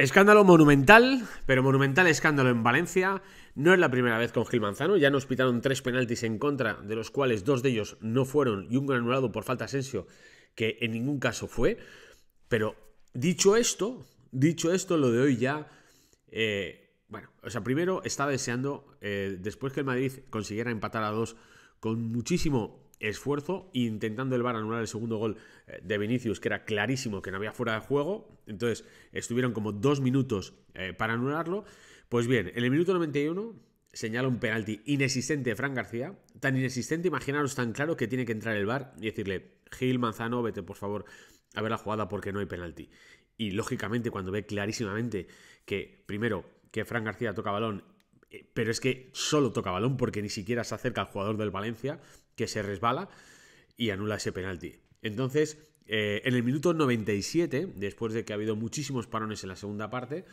Escándalo monumental, pero monumental escándalo en Valencia. No es la primera vez con Gil Manzano, ya nos pitaron tres penaltis en contra, de los cuales dos de ellos no fueron y un granulado por falta de Asensio, que en ningún caso fue. Pero dicho esto, dicho esto, lo de hoy ya. Eh, bueno, o sea, primero estaba deseando, eh, después que el Madrid consiguiera empatar a dos con muchísimo esfuerzo, intentando el bar anular el segundo gol eh, de Vinicius, que era clarísimo que no había fuera de juego, entonces estuvieron como dos minutos eh, para anularlo. Pues bien, en el minuto 91 señala un penalti inexistente de Fran García, tan inexistente, imaginaros tan claro que tiene que entrar el VAR y decirle, Gil Manzano, vete por favor a ver la jugada porque no hay penalti. Y lógicamente cuando ve clarísimamente que primero que Fran García toca balón eh, pero es que solo toca balón porque ni siquiera se acerca al jugador del Valencia, que se resbala y anula ese penalti. Entonces, eh, en el minuto 97, después de que ha habido muchísimos parones en la segunda parte,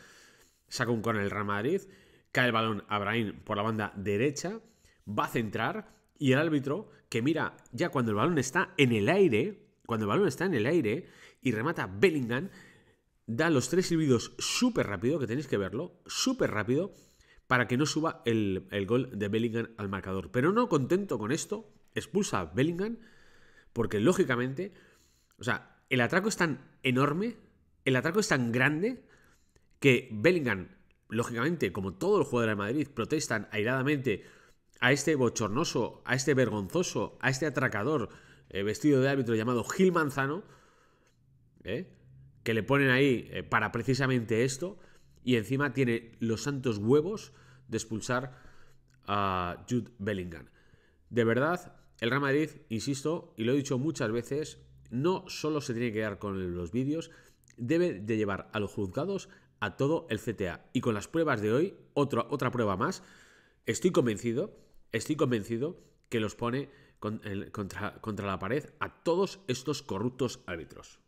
saca un corner el Real Madrid, cae el balón a Brahim por la banda derecha, va a centrar y el árbitro, que mira ya cuando el balón está en el aire, cuando el balón está en el aire y remata Bellingham, da los tres silbidos súper rápido, que tenéis que verlo, súper rápido, para que no suba el, el gol de Bellingham al marcador. Pero no contento con esto, expulsa a Bellingham, porque lógicamente, o sea, el atraco es tan enorme, el atraco es tan grande, que Bellingham, lógicamente, como todo el jugador de Madrid, protestan airadamente a este bochornoso, a este vergonzoso, a este atracador eh, vestido de árbitro llamado Gil Manzano, ¿eh? que le ponen ahí eh, para precisamente esto, y encima tiene los santos huevos de expulsar a Jude Bellingham. De verdad, el Real Madrid, insisto, y lo he dicho muchas veces, no solo se tiene que dar con los vídeos, debe de llevar a los juzgados a todo el CTA. Y con las pruebas de hoy, otra otra prueba más, estoy convencido, estoy convencido que los pone contra, contra la pared a todos estos corruptos árbitros.